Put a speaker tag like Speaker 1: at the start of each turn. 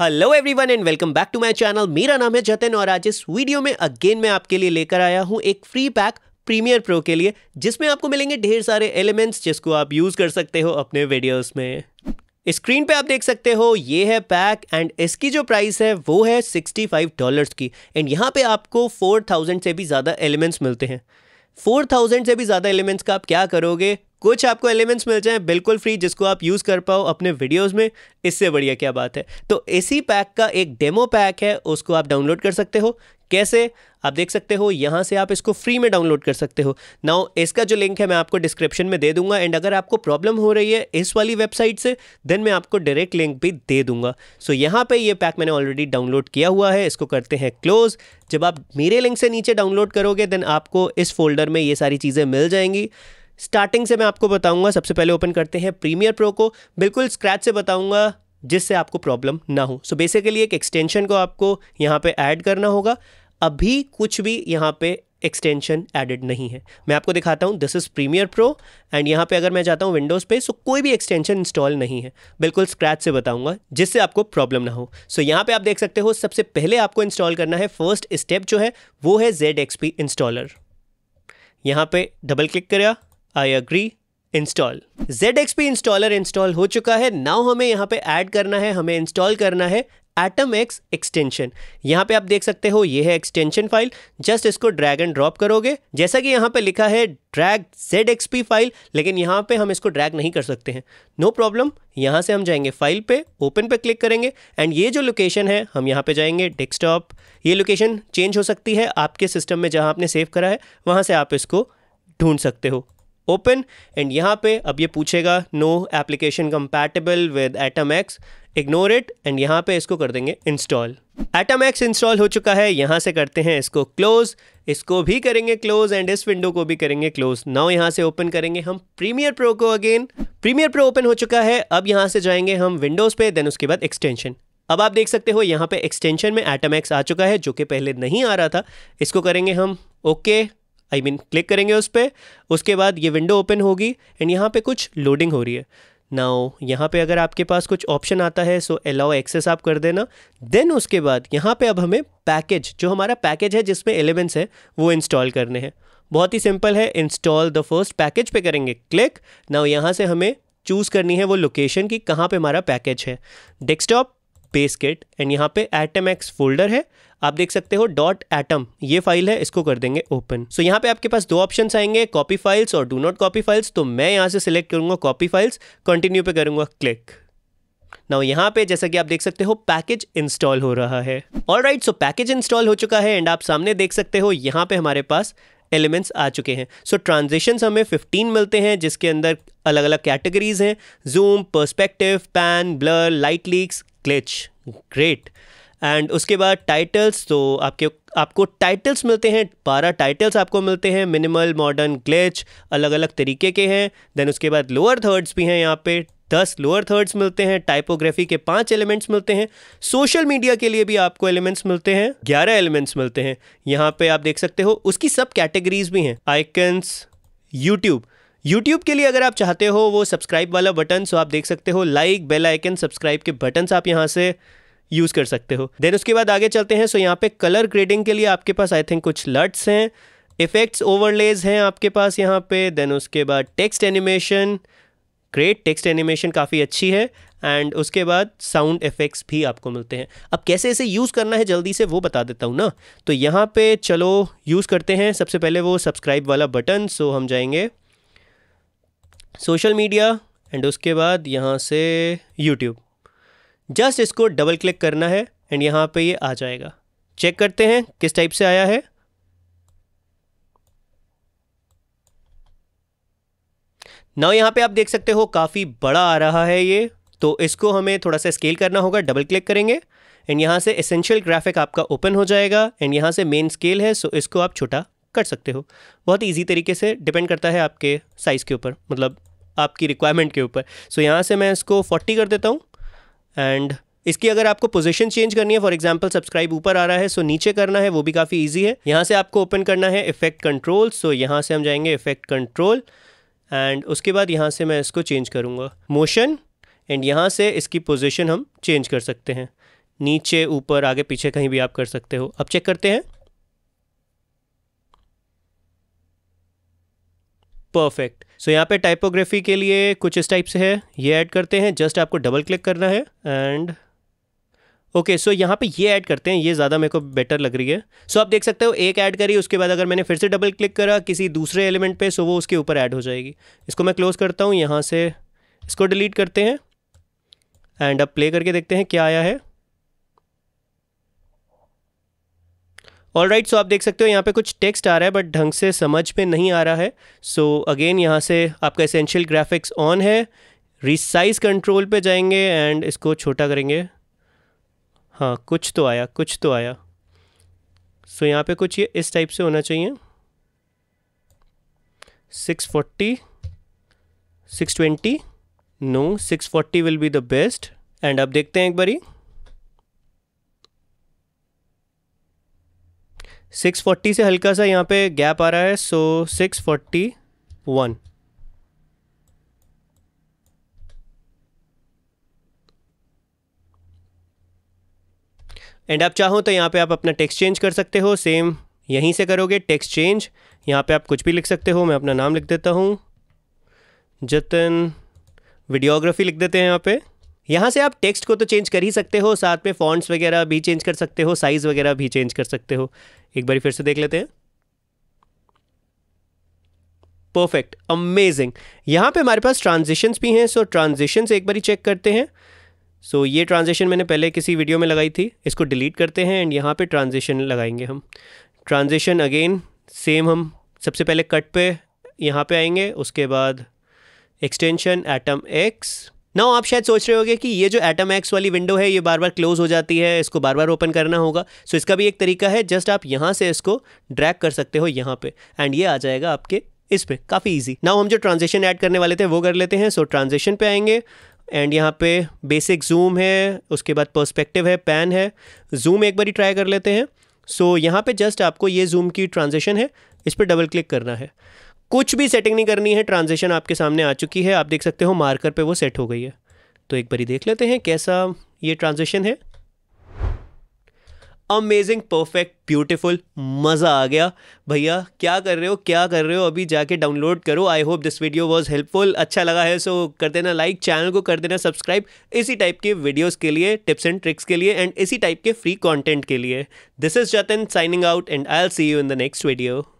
Speaker 1: hello everyone and welcome back to my channel मेरा नाम है जतन और आज इस वीडियो में अगेन मैं आपके लिए लेकर आया हूँ एक फ्री पैक प्रीमियर प्रो के लिए जिसमें आपको मिलेंगे ढेर सारे एलिमेंट्स जिसको आप यूज़ कर सकते हो अपने वीडियोस में स्क्रीन पे आप देख सकते हो ये है पैक एंड इसकी जो प्राइस है वो है सिक्सटी फाइव डॉलर्स की एंड यहाँ पे आपको फोर थाउजेंड से भी ज़्यादा एलिमेंट्स मिलते हैं फोर थाउजेंड से भी ज़्यादा एलिमेंट्स का आप क्या करोगे कुछ आपको एलिमेंट्स मिल जाएं बिल्कुल फ्री जिसको आप यूज़ कर पाओ अपने वीडियोस में इससे बढ़िया क्या बात है तो इसी पैक का एक डेमो पैक है उसको आप डाउनलोड कर सकते हो कैसे आप देख सकते हो यहाँ से आप इसको फ्री में डाउनलोड कर सकते हो नाउ इसका जो लिंक है मैं आपको डिस्क्रिप्शन में दे दूंगा एंड अगर आपको प्रॉब्लम हो रही है इस वाली वेबसाइट से देन मैं आपको डायरेक्ट लिंक भी दे दूंगा सो so, यहाँ पे ये पैक मैंने ऑलरेडी डाउनलोड किया हुआ है इसको करते हैं क्लोज जब आप मेरे लिंक से नीचे डाउनलोड करोगे देन आपको इस फोल्डर में ये सारी चीज़ें मिल जाएंगी स्टार्टिंग से मैं आपको बताऊंगा सबसे पहले ओपन करते हैं प्रीमियर प्रो को बिल्कुल स्क्रैच से बताऊंगा जिससे आपको प्रॉब्लम ना हो सो so बेसिकली एक एक्सटेंशन को आपको यहाँ पे ऐड करना होगा अभी कुछ भी यहाँ पे एक्सटेंशन एडेड नहीं है मैं आपको दिखाता हूँ this is Premiere Pro and यहाँ पे अगर मैं जाता हूँ विंडोज़ पे सो so कोई भी एक्सटेंशन इंस्टॉल नहीं है बिल्कुल स्क्रैच से बताऊँगा जिससे आपको प्रॉब्लम ना हो सो so यहाँ पे आप देख सकते हो सबसे पहले आपको इंस्टॉल करना है फर्स्ट स्टेप जो है वो है जेड इंस्टॉलर यहाँ पे डबल क्लिक करा I agree install Z XP installer install हो चुका है नाउ हमें यहाँ पे ऐड करना है हमें इंस्टॉल करना है एटम एक्स एक्सटेंशन यहाँ पे आप देख सकते हो ये है एक्सटेंशन फाइल जस्ट इसको ड्रैग एंड ड्रॉप करोगे जैसा कि यहाँ पे लिखा है ड्रैग जेड एक्सपी फाइल लेकिन यहाँ पे हम इसको ड्रैग नहीं कर सकते हैं नो प्रॉब्लम यहाँ से हम जाएंगे फाइल पे ओपन पे क्लिक करेंगे एंड ये जो लोकेशन है हम यहाँ पे जाएंगे डेस्कटॉप ये लोकेशन चेंज हो सकती है आपके सिस्टम में जहाँ आपने सेव करा है वहाँ से आप इसको ढूंढ सकते हो ओपन एंड यहाँ पे अब ये पूछेगा no application compatible with Atom X ignore it and यहाँ पे इसको कर देंगे इंस्टॉल एटम एक्स इंस्टॉल हो चुका है यहाँ से करते हैं इसको क्लोज इसको भी करेंगे क्लोज एंड इस विंडो को भी करेंगे क्लोज नाउ यहाँ से ओपन करेंगे हम प्रीमियर प्रो को अगेन प्रीमियर प्रो ओपन हो चुका है अब यहाँ से जाएंगे हम विंडोज़ पे देन उसके बाद एक्सटेंशन अब आप देख सकते हो यहाँ पे एक्सटेंशन में एटम एक्स आ चुका है जो कि पहले नहीं आ रहा था इसको करेंगे हम okay okay, I mean click करेंगे उस पर उसके बाद ये विंडो ओपन होगी एंड यहाँ पे कुछ लोडिंग हो रही है नाउ यहाँ पे अगर आपके पास कुछ ऑप्शन आता है सो अलाउ एक्सेस आप कर देना देन उसके बाद यहाँ पे अब हमें पैकेज जो हमारा पैकेज है जिसमें एलिमेंट्स है वो इंस्टॉल करने हैं बहुत ही सिंपल है इंस्टॉल द फर्स्ट पैकेज पे करेंगे क्लिक नाउ यहाँ से हमें चूज़ करनी है वो लोकेशन कि कहाँ पे हमारा पैकेज है डेस्कटॉप बेस किट एंड यहाँ पे एटम एक्स फोल्डर है आप देख सकते हो डॉट एटम ये फाइल है इसको कर देंगे ओपन सो so, यहाँ पे आपके पास दो ऑप्शन आएंगे कॉपी फाइल्स और डू नॉट कॉपी फाइल्स तो मैं यहाँ से सिलेक्ट करूँगा कॉपी फाइल्स कंटिन्यू पे करूँगा क्लिक नाउ यहाँ पे जैसा कि आप देख सकते हो पैकेज इंस्टॉल हो रहा है all right so package install हो चुका है एंड आप सामने देख सकते हो यहाँ पे हमारे पास एलिमेंट्स आ चुके हैं सो so, ट्रांजेक्शन हमें 15 मिलते हैं जिसके अंदर अलग अलग कैटेगरीज हैं zoom perspective pan blur light leaks glitch great and उसके बाद टाइटल्स तो आपके आपको टाइटल्स मिलते हैं बारह टाइटल्स आपको मिलते हैं मिनिमल मॉडर्न ग्लिच अलग अलग तरीके के हैं देन उसके बाद लोअर थर्ड्स भी हैं यहाँ पे दस लोअर थर्ड्स मिलते हैं टाइपोग्राफी के पांच एलिमेंट्स मिलते हैं सोशल मीडिया के लिए भी आपको एलिमेंट्स मिलते हैं ग्यारह एलिमेंट्स मिलते हैं यहाँ पे आप देख सकते हो उसकी सब कैटेगरीज भी हैं आइकन्स यूट्यूब यूट्यूब के लिए अगर आप चाहते हो वो सब्सक्राइब वाला बटन सो आप देख सकते हो लाइक बेल आइकन सब्सक्राइब के बटन आप यहाँ से यूज़ कर सकते हो देन उसके बाद आगे चलते हैं सो यहाँ पे कलर ग्रेडिंग के लिए आपके पास आई थिंक कुछ लट्स हैं इफ़ेक्ट्स ओवरलेज हैं आपके पास यहाँ पे देन उसके बाद text animation great text animation काफ़ी अच्छी है एंड उसके बाद साउंड इफ़ेक्ट्स भी आपको मिलते हैं अब कैसे इसे यूज़ करना है जल्दी से वो बता देता हूँ ना तो यहाँ पे चलो यूज़ करते हैं सबसे पहले वो सब्सक्राइब वाला बटन सो हम जाएंगे सोशल मीडिया एंड उसके बाद यहाँ से यूट्यूब जस्ट इसको डबल क्लिक करना है एंड यहाँ पे ये आ जाएगा चेक करते हैं किस टाइप से आया है नाउ यहाँ पे आप देख सकते हो काफ़ी बड़ा आ रहा है ये तो इसको हमें थोड़ा सा स्केल करना होगा डबल क्लिक करेंगे एंड यहाँ से एसेंशियल ग्राफिक आपका ओपन हो जाएगा एंड यहाँ से मेन स्केल है सो इसको आप छोटा कर सकते हो बहुत ईजी तरीके से डिपेंड करता है आपके साइज़ के ऊपर मतलब आपकी रिक्वायरमेंट के ऊपर सो so, यहाँ से मैं इसको फोर्टी कर देता हूँ एंड इसकी अगर आपको पोजीशन चेंज करनी है फॉर एग्जांपल सब्सक्राइब ऊपर आ रहा है सो so नीचे करना है वो भी काफ़ी इजी है यहाँ से आपको ओपन करना है इफेक्ट कंट्रोल सो यहाँ से हम जाएंगे इफेक्ट कंट्रोल एंड उसके बाद यहाँ से मैं इसको चेंज करूँगा मोशन एंड यहाँ से इसकी पोजिशन हम चेंज कर सकते हैं नीचे ऊपर आगे पीछे कहीं भी आप कर सकते हो अब चेक करते हैं परफेक्ट सो यहाँ पे टाइपोग्राफी के लिए कुछ इस टाइप से है ये ऐड करते हैं जस्ट आपको डबल क्लिक करना है एंड ओके सो यहाँ पे ये ऐड करते हैं ये ज़्यादा मेरे को बेटर लग रही है सो so, आप देख सकते हो एक ऐड करी उसके बाद अगर मैंने फिर से डबल क्लिक करा किसी दूसरे एलिमेंट पे सो so वो उसके ऊपर ऐड हो जाएगी इसको मैं क्लोज़ करता हूँ यहाँ से इसको डिलीट करते हैं एंड अब प्ले करके देखते हैं क्या आया है ऑल राइट सो आप देख सकते हो यहाँ पे कुछ टेक्स्ट आ रहा है बट ढंग से समझ में नहीं आ रहा है सो so, अगेन यहाँ से आपका एसेंशियल ग्राफिक्स ऑन है रिसाइज कंट्रोल पे जाएंगे एंड इसको छोटा करेंगे हाँ कुछ तो आया कुछ तो आया सो so, यहाँ पे कुछ ये इस टाइप से होना चाहिए 640 620 no no, 640 will be the best and आप देखते हैं एक बारी 640 से हल्का सा यहाँ पे गैप आ रहा है सो 641 एंड आप चाहो तो यहाँ पे आप अपना टेक्स्ट चेंज कर सकते हो सेम यहीं से करोगे टेक्स्ट चेंज यहाँ पे आप कुछ भी लिख सकते हो मैं अपना नाम लिख देता हूँ जतन वीडियोग्राफी लिख देते हैं यहाँ पे यहाँ से आप टेक्स्ट को तो चेंज कर ही सकते हो साथ में फॉन्ट्स वगैरह भी चेंज कर सकते हो साइज़ वगैरह भी चेंज कर सकते हो एक बार फिर से देख लेते हैं परफेक्ट अमेजिंग यहाँ पे हमारे पास ट्रांजिशंस भी हैं सो ट्रांजिशंस एक बार चेक करते हैं सो so, ये ट्रांजिशन मैंने पहले किसी वीडियो में लगाई थी इसको डिलीट करते हैं एंड यहाँ पे ट्रांजिशन लगाएंगे हम ट्रांजिशन अगेन सेम हम सबसे पहले कट पे यहाँ पे आएंगे उसके बाद एक्सटेंशन एटम एक्स ना आप शायद सोच रहे होगे कि ये जो एटम एक्स वाली विंडो है ये बार बार क्लोज हो जाती है इसको बार बार ओपन करना होगा सो इसका भी एक तरीका है जस्ट आप यहाँ से इसको ड्रैग कर सकते हो यहाँ पे एंड ये आ जाएगा आपके इस पर काफ़ी ईजी नाउ हम जो ट्रांजेक्शन ऐड करने वाले थे वो कर लेते हैं सो ट्रांजेक्शन पे आएंगे एंड यहाँ पे बेसिक जूम है उसके बाद पर्सपेक्टिव है पैन है जूम एक बार ट्राई कर लेते हैं सो so, यहाँ पे जस्ट आपको ये जूम की ट्रांजेक्शन है इस पर डबल क्लिक करना है कुछ भी सेटिंग नहीं करनी है ट्रांजिशन आपके सामने आ चुकी है आप देख सकते हो मार्कर पे वो सेट हो गई है तो एक बारी देख लेते हैं कैसा ये ट्रांजिशन है अमेजिंग परफेक्ट ब्यूटिफुल मज़ा आ गया भैया क्या कर रहे हो क्या कर रहे हो अभी जाके डाउनलोड करो I hope this video was helpful अच्छा लगा है सो कर देना लाइक चैनल को कर देना सब्सक्राइब इसी टाइप के वीडियोज़ के लिए टिप्स एंड ट्रिक्स के लिए एंड इसी टाइप के फ्री कॉन्टेंट के लिए this is Jatan signing out and I'll see you in the next video